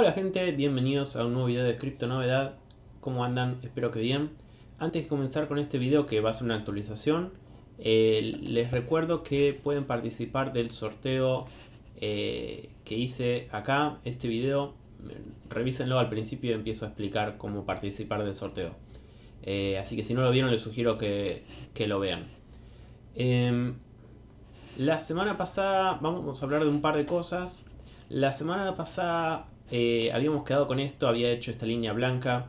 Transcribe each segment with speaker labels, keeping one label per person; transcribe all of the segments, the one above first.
Speaker 1: Hola gente, bienvenidos a un nuevo video de Cripto Novedad. ¿Cómo andan? Espero que bien. Antes de comenzar con este video que va a ser una actualización, eh, les recuerdo que pueden participar del sorteo eh, que hice acá, este video. Mm, revísenlo al principio y empiezo a explicar cómo participar del sorteo. Eh, así que si no lo vieron les sugiero que, que lo vean. Em, la semana pasada vamos a hablar de un par de cosas. La semana pasada eh, habíamos quedado con esto, había hecho esta línea blanca.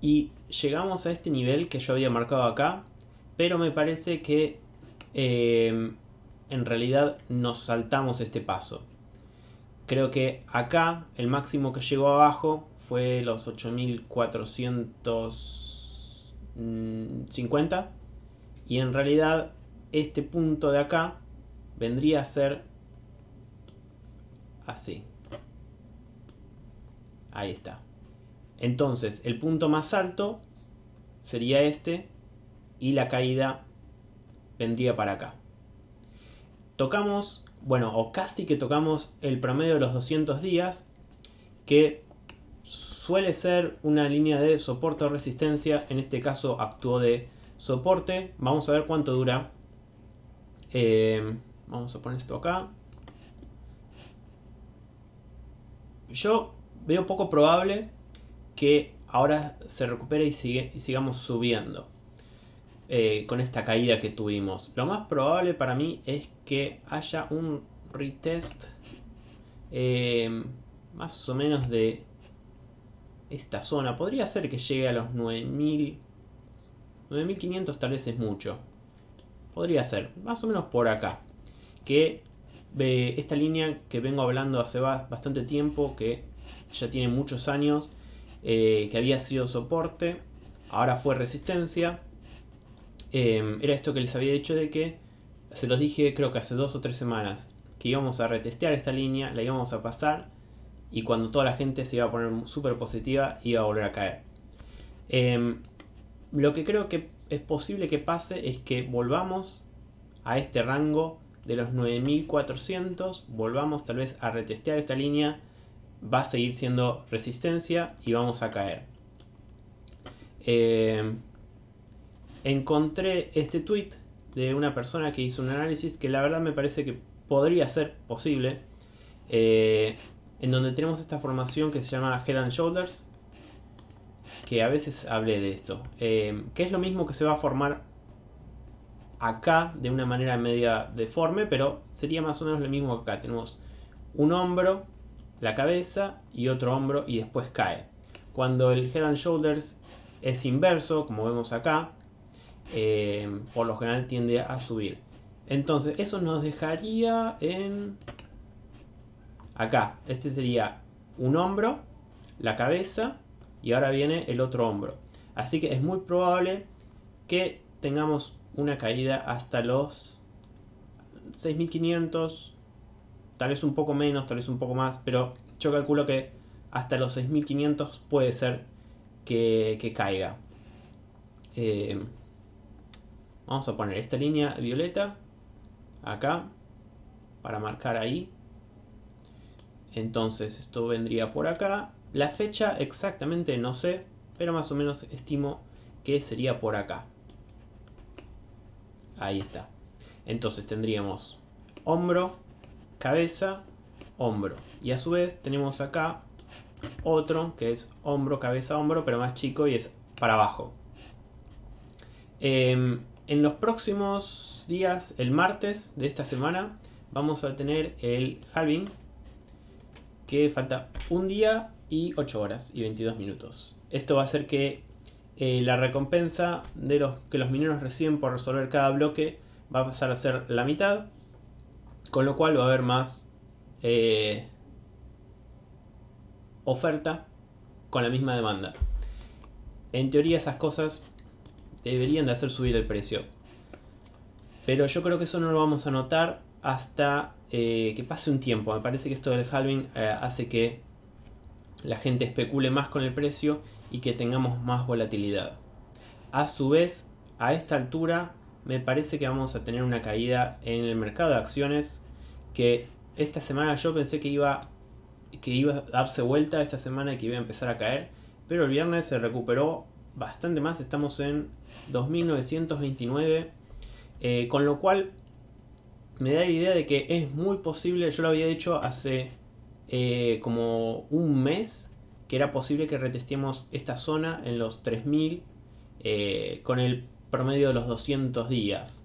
Speaker 1: Y llegamos a este nivel que yo había marcado acá, pero me parece que eh, en realidad nos saltamos este paso. Creo que acá el máximo que llegó abajo fue los 8450 y en realidad este punto de acá vendría a ser así. Ahí está. Entonces, el punto más alto sería este y la caída vendría para acá. Tocamos, bueno, o casi que tocamos el promedio de los 200 días, que suele ser una línea de soporte o resistencia, en este caso actuó de soporte, vamos a ver cuánto dura. Em, vamos a poner esto acá. Yo veo poco probable que ahora se recupere y, sigamos subiendo eh, con esta caída que tuvimos. Lo más probable para mí es que haya un retest eh, más o menos de esta zona. Podría ser que llegue a los 9000. 9500 tal vez es mucho. Podría ser, más o menos por acá. Que eh, esta línea que vengo hablando hace bastante tiempo, que ya tiene muchos años, eh, que había sido soporte, ahora fue resistencia. Em, era esto que les había dicho de que, se los dije creo que hace dos o tres semanas, que íbamos a retestear esta línea, la íbamos a pasar y cuando toda la gente se iba a poner súper positiva iba a volver a caer. Em, lo que creo que es posible que pase es que volvamos a este rango de los 9400, volvamos tal vez a retestear esta línea va a seguir siendo resistencia y vamos a caer. Eh, encontré este tweet de una persona que hizo un análisis que la verdad me parece que podría ser posible, eh, en donde tenemos esta formación que se llama Head and Shoulders, que a veces hablé de esto, eh, que es lo mismo que se va a formar acá de una manera media deforme, pero sería más o menos lo mismo que acá. Tenemos un hombro la cabeza y otro hombro y después cae. Cuando el head and shoulders es inverso, como vemos acá, eh, por lo general tiende a subir. Entonces, eso nos dejaría en... Acá, este sería un hombro, la cabeza y ahora viene el otro hombro. Así que es muy probable que tengamos una caída hasta los 6500, tal vez un poco menos, tal vez un poco más, pero yo calculo que hasta los 6500 puede ser que, caiga. Eh, vamos a poner esta línea violeta acá para marcar ahí. Entonces esto vendría por acá. La fecha exactamente no sé, pero más o menos estimo que sería por acá. Ahí está. Entonces tendríamos hombro, cabeza, hombro. Y a su vez tenemos acá otro que es hombro, cabeza, hombro, pero más chico y es para abajo. Em, en los próximos días, el martes de esta semana, vamos a tener el halving, que falta un día y 8 horas y 22 minutos. Esto va a hacer que eh, la recompensa de los que los mineros reciben por resolver cada bloque va a pasar a ser la mitad con lo cual va a haber más eh, oferta con la misma demanda. En teoría esas cosas deberían de hacer subir el precio. Pero yo creo que eso no lo vamos a notar hasta eh, que pase un tiempo. Me parece que esto del halving eh, hace que la gente especule más con el precio y que tengamos más volatilidad. A su vez, a esta altura me parece que vamos a tener una caída en el mercado de acciones que esta semana yo pensé que iba, que iba a darse vuelta esta semana y que iba a empezar a caer, pero el viernes se recuperó bastante más, estamos en 2.929, eh, con lo cual me da la idea de que es muy posible, yo lo había dicho hace eh, como un mes, que era posible que retestemos esta zona en los 3.000, eh, con el promedio de los 200 días.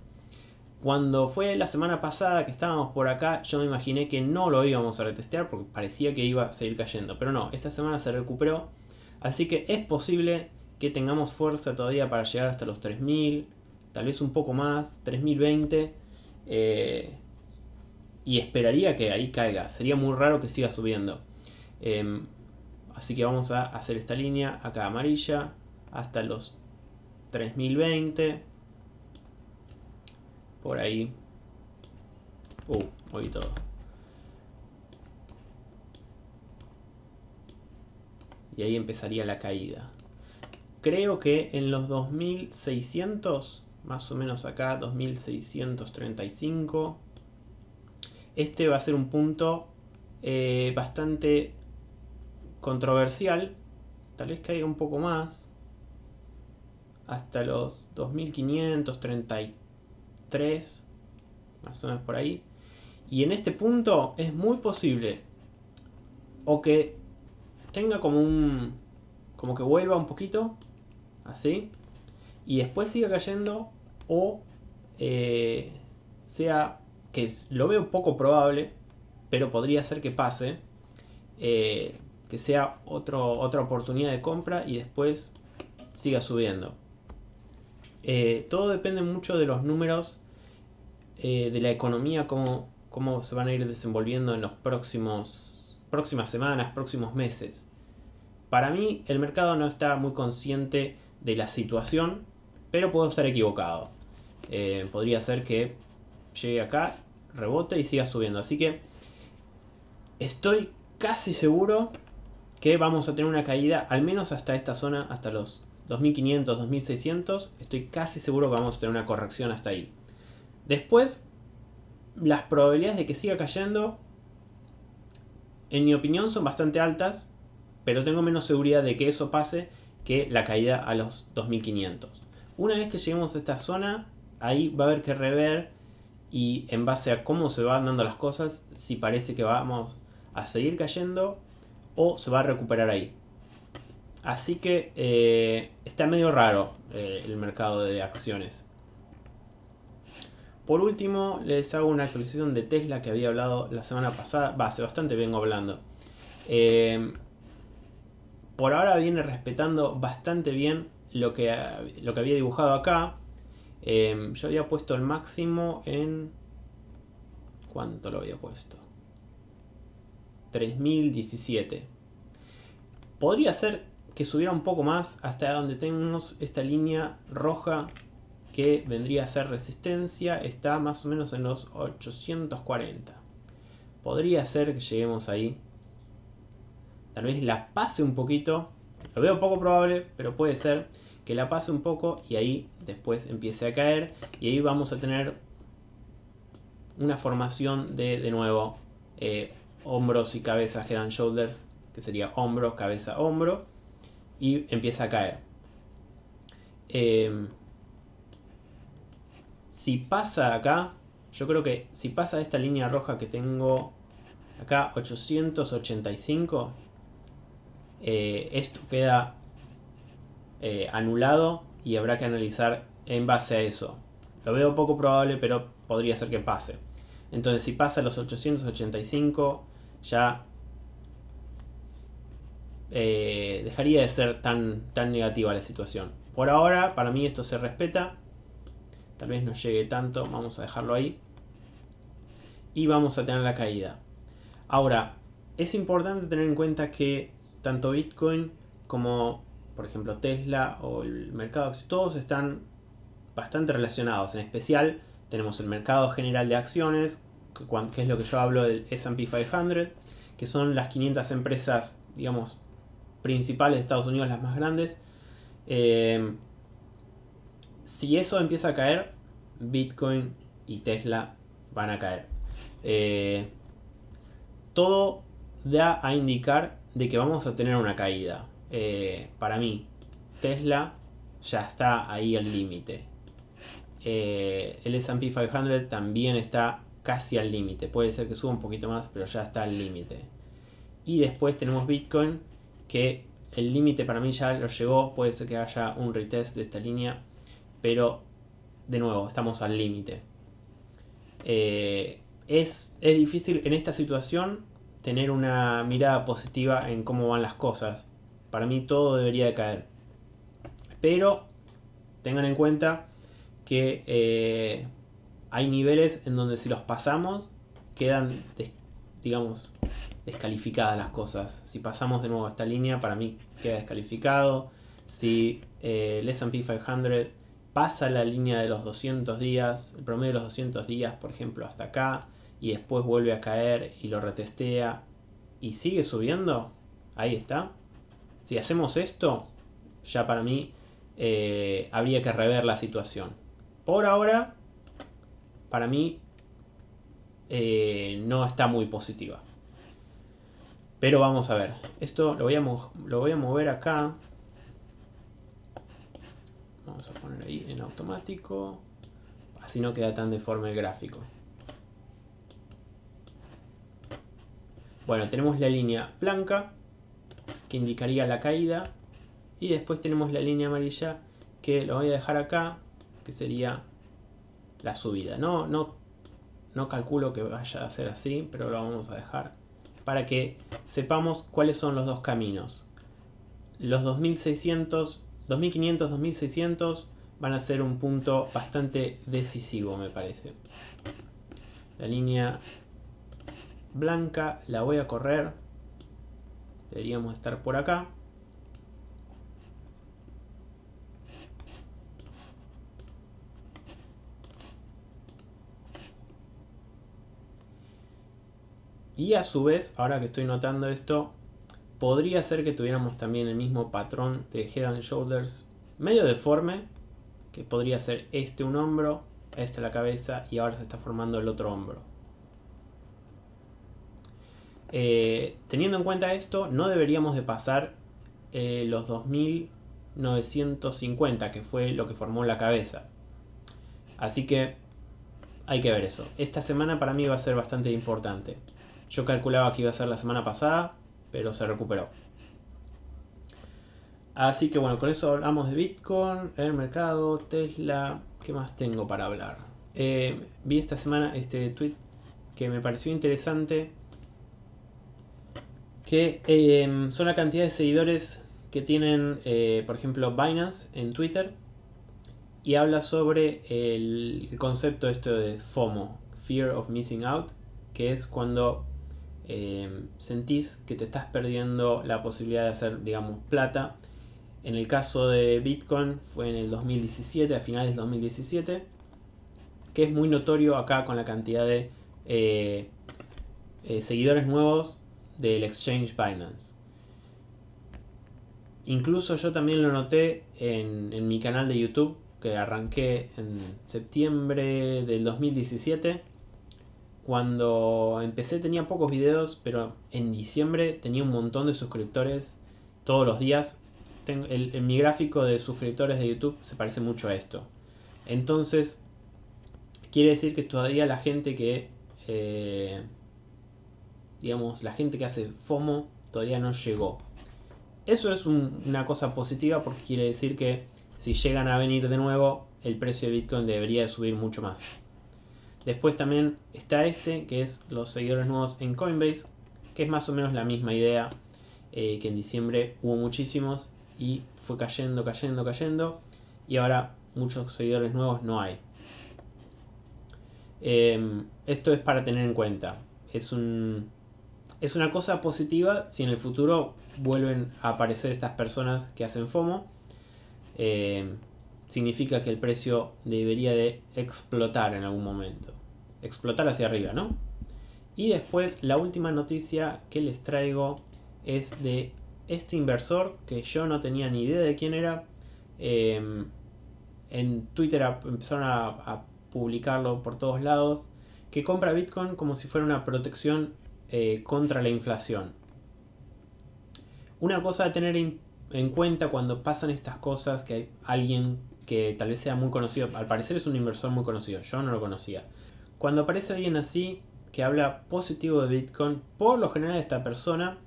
Speaker 1: Cuando fue la semana pasada que estábamos por acá, yo me imaginé que no lo íbamos a retestear porque parecía que iba a seguir cayendo. Pero no, esta semana se recuperó. Así que es posible que tengamos fuerza todavía para llegar hasta los 3000, tal vez un poco más, 3020. Eh, y esperaría que ahí caiga. Sería muy raro que siga subiendo. Em, así que vamos a hacer esta línea acá amarilla hasta los 3020. Por ahí. Uh, hoy todo. Y ahí empezaría la caída. Creo que en los 2600, más o menos acá, 2635, este va a ser un punto eh, bastante controversial. Tal vez caiga un poco más hasta los 2533, más o menos por ahí. Y en este punto es muy posible o que tenga como un como que vuelva un poquito así y después siga cayendo o eh, sea que lo veo poco probable pero podría ser que pase eh, que sea otro, otra oportunidad de compra y después siga subiendo eh, todo depende mucho de los números eh, de la economía, cómo, cómo se van a ir desenvolviendo en las próximas semanas, próximos meses. Para mí el mercado no está muy consciente de la situación, pero puedo estar equivocado. Eh, podría ser que llegue acá, rebote y siga subiendo. Así que estoy casi seguro que vamos a tener una caída, al menos hasta esta zona, hasta los 2500, 2600, estoy casi seguro que vamos a tener una corrección hasta ahí. Después, las probabilidades de que siga cayendo, en mi opinión, son bastante altas, pero tengo menos seguridad de que eso pase que la caída a los 2500. Una vez que lleguemos a esta zona, ahí va a haber que rever y en base a cómo se van dando las cosas, si parece que vamos a seguir cayendo o se va a recuperar ahí. Así que eh, está medio raro eh, el mercado de acciones. Por último, les hago una actualización de Tesla que había hablado la semana pasada. Va, hace bastante vengo hablando. Eh, por ahora viene respetando bastante bien lo que, lo que había dibujado acá. yo había puesto el máximo en... ¿Cuánto lo había puesto? 3017. Podría ser que subiera un poco más hasta donde tenemos esta línea roja que vendría a ser resistencia, está más o menos en los 840. Podría ser que lleguemos ahí. Tal vez la pase un poquito. Lo veo poco probable, pero puede ser que la pase un poco y ahí después empiece a caer. Y ahí vamos a tener una formación de, de nuevo, eh, hombros y cabezas que dan shoulders, que sería hombro, cabeza, hombro y empieza a caer. Em, si pasa acá, yo creo que si pasa esta línea roja que tengo acá, 885, eh, esto queda eh, anulado y habrá que analizar en base a eso. Lo veo poco probable, pero podría ser que pase. Entonces, si pasa los 885, ya eh, dejaría de ser tan, tan negativa la situación. Por ahora, para mí esto se respeta. Tal vez no llegue tanto, vamos a dejarlo ahí. Y vamos a tener la caída. Ahora, es importante tener en cuenta que tanto Bitcoin como, por ejemplo, Tesla o el mercado, todos están bastante relacionados. En especial, tenemos el mercado general de acciones, que es lo que yo hablo del SP 500, que son las 500 empresas, digamos, principales de Estados Unidos, las más grandes. Eh, si eso empieza a caer, Bitcoin y Tesla van a caer. Eh, todo da a indicar de que vamos a tener una caída. Eh, para mí, Tesla ya está ahí al límite. el S&P 500 también está casi al límite. Puede ser que suba un poquito más, pero ya está al límite. Y después tenemos Bitcoin, que el límite para mí ya lo llegó, puede ser que haya un retest de esta línea, pero de nuevo, estamos al límite. Eh, es, difícil en esta situación tener una mirada positiva en cómo van las cosas. Para mí todo debería de caer. Pero tengan en cuenta que eh, hay niveles en donde si los pasamos quedan, digamos, descalificadas las cosas. Si pasamos de nuevo a esta línea, para mí queda descalificado. Si eh, el SP 500 pasa la línea de los 200 días, el promedio de los 200 días, por ejemplo, hasta acá, y después vuelve a caer y lo retestea y sigue subiendo, ahí está. Si hacemos esto, ya para mí eh, habría que rever la situación. Por ahora, para mí, eh, no está muy positiva. Pero vamos a ver. Esto lo voy a, mover acá. Vamos a poner ahí en automático. Así no queda tan deforme el gráfico. Bueno, tenemos la línea blanca que indicaría la caída. Y después tenemos la línea amarilla que lo voy a dejar acá, que sería la subida. No, no, no calculo que vaya a ser así, pero lo vamos a dejar para que sepamos cuáles son los dos caminos. Los 2600, 2500, 2600 van a ser un punto bastante decisivo, me parece. La línea blanca la voy a correr. Deberíamos estar por acá. Y a su vez, ahora que estoy notando esto, podría ser que tuviéramos también el mismo patrón de Head and Shoulders medio deforme, que podría ser este un hombro, esta la cabeza y ahora se está formando el otro hombro. Eh, teniendo en cuenta esto, no deberíamos de pasar eh, los 2950, que fue lo que formó la cabeza. Así que hay que ver eso. Esta semana para mí va a ser bastante importante. Yo calculaba que iba a ser la semana pasada, pero se recuperó. Así que bueno, con eso hablamos de Bitcoin, el mercado, Tesla. ¿Qué más tengo para hablar? Eh, vi esta semana este tweet que me pareció interesante. Que eh, son la cantidad de seguidores que tienen, eh, por ejemplo, Binance en Twitter. Y habla sobre el concepto esto de FOMO, Fear of Missing Out, que es cuando eh, sentís que te estás perdiendo la posibilidad de hacer, digamos, plata. En el caso de Bitcoin fue en el 2017, a finales del 2017, que es muy notorio acá con la cantidad de eh, eh, seguidores nuevos del exchange Binance. Incluso yo también lo noté en, en mi canal de YouTube, que arranqué en septiembre del 2017 cuando empecé tenía pocos videos, pero en diciembre tenía un montón de suscriptores todos los días. en mi gráfico de suscriptores de YouTube se parece mucho a esto. Entonces, quiere decir que todavía la gente que, eh, digamos, la gente que hace FOMO todavía no llegó. Eso es una cosa positiva porque quiere decir que si llegan a venir de nuevo, el precio de Bitcoin debería subir mucho más. Después también está este, que es los seguidores nuevos en Coinbase, que es más o menos la misma idea eh, que en diciembre hubo muchísimos y fue cayendo, cayendo, cayendo. Y ahora muchos seguidores nuevos no hay. Em, esto es para tener en cuenta. Es, un, es una cosa positiva si en el futuro vuelven a aparecer estas personas que hacen FOMO. Em, significa que el precio debería de explotar en algún momento. Explotar hacia arriba, ¿no? Y después la última noticia que les traigo es de este inversor que yo no tenía ni idea de quién era. Em, en Twitter empezaron a, publicarlo por todos lados. Que compra Bitcoin como si fuera una protección eh, contra la inflación. Una cosa a tener en, cuenta cuando pasan estas cosas, que hay alguien que tal vez sea muy conocido, al parecer es un inversor muy conocido, yo no lo conocía. Cuando aparece alguien así que habla positivo de Bitcoin, por lo general esta persona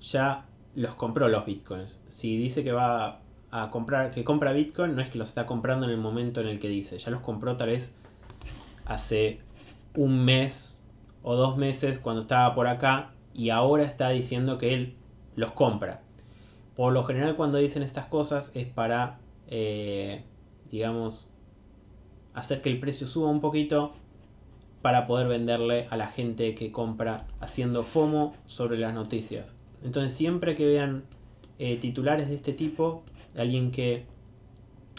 Speaker 1: ya los compró los Bitcoins. Si dice que va a comprar, que compra Bitcoin, no es que los está comprando en el momento en el que dice, ya los compró tal vez hace un mes o dos meses cuando estaba por acá y ahora está diciendo que él los compra. Por lo general cuando dicen estas cosas es para eh, digamos, hacer que el precio suba un poquito para poder venderle a la gente que compra haciendo FOMO sobre las noticias. Entonces siempre que vean eh, titulares de este tipo, de alguien que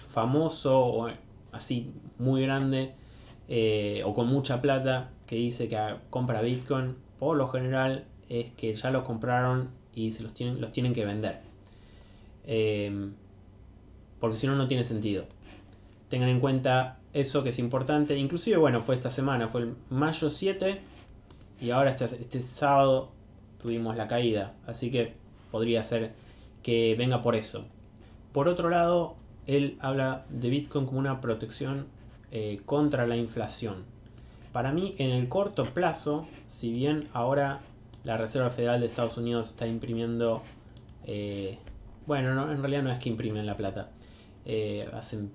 Speaker 1: famoso o así muy grande eh, o con mucha plata que dice que ah, compra Bitcoin, por lo general es que ya lo compraron y se los tienen, los tienen que vender porque si no, no tiene sentido. Tengan en cuenta eso que es importante. Inclusive, bueno, fue esta semana, fue el mayo 7 y ahora este, este sábado tuvimos la caída. Así que podría ser que venga por eso. Por otro lado, él habla de Bitcoin como una protección eh, contra la inflación. Para mí, en el corto plazo, si bien ahora la Reserva Federal de Estados Unidos está imprimiendo... Eh, bueno, en realidad no es que imprimen la plata. Eh, hacen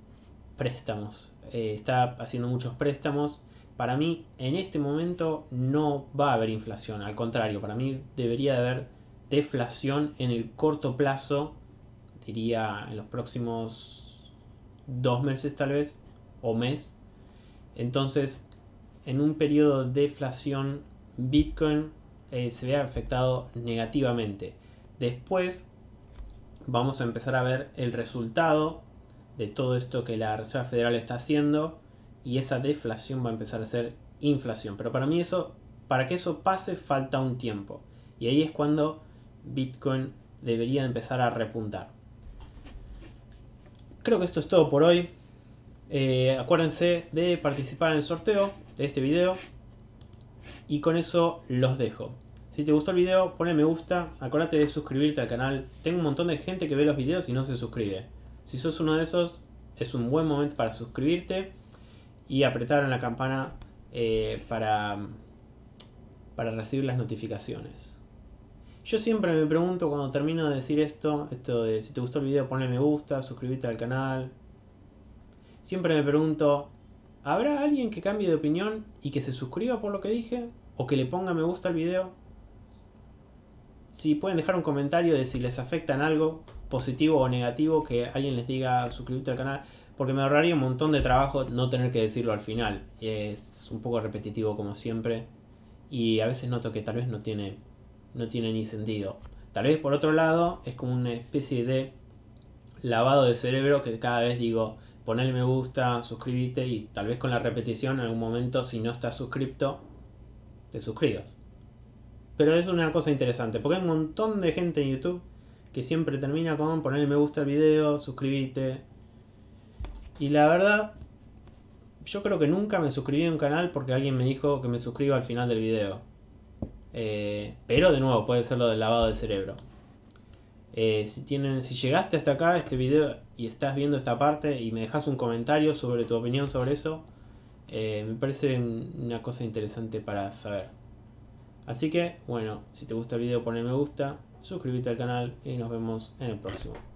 Speaker 1: préstamos. Eh, está haciendo muchos préstamos. Para mí, en este momento no va a haber inflación. Al contrario, para mí debería de haber deflación en el corto plazo. Diría en los próximos dos meses tal vez. O mes. Entonces, en un periodo de deflación, Bitcoin eh, se ve afectado negativamente. Después, vamos a empezar a ver el resultado de todo esto que la Reserva Federal está haciendo y esa deflación va a empezar a ser inflación. Pero para mí eso, para que eso pase falta un tiempo. Y ahí es cuando Bitcoin debería empezar a repuntar. Creo que esto es todo por hoy. Eh, acuérdense de participar en el sorteo de este video. Y con eso los dejo. Si te gustó el video, ponle me gusta. Acuérdate de suscribirte al canal. Tengo un montón de gente que ve los videos y no se suscribe. Si sos uno de esos, es un buen momento para suscribirte y apretar en la campana eh, para, para recibir las notificaciones. Yo siempre me pregunto cuando termino de decir esto, esto de si te gustó el video ponle me gusta, suscríbete al canal. Siempre me pregunto, ¿habrá alguien que cambie de opinión y que se suscriba por lo que dije? ¿O que le ponga me gusta al video? Si pueden dejar un comentario de si les afectan algo, positivo o negativo que alguien les diga suscribirte al canal, porque me ahorraría un montón de trabajo no tener que decirlo al final. Es un poco repetitivo como siempre y a veces noto que tal vez no tiene, no tiene ni sentido. Tal vez por otro lado es como una especie de lavado de cerebro que cada vez digo, ponle me gusta, suscríbete y tal vez con la repetición en algún momento si no estás suscripto, te suscribas. Pero es una cosa interesante, porque hay un montón de gente en YouTube que siempre termina con ponerle me gusta al video, suscribite. Y la verdad, yo creo que nunca me suscribí a un canal porque alguien me dijo que me suscriba al final del video. Eh, pero de nuevo, puede ser lo del lavado de cerebro. Eh, si, tienen, si llegaste hasta acá, este video, y estás viendo esta parte y me dejas un comentario sobre tu opinión sobre eso, eh, me parece una cosa interesante para saber. Así que, bueno, si te gusta el video, ponle me gusta suscríbete al canal y nos vemos en el próximo.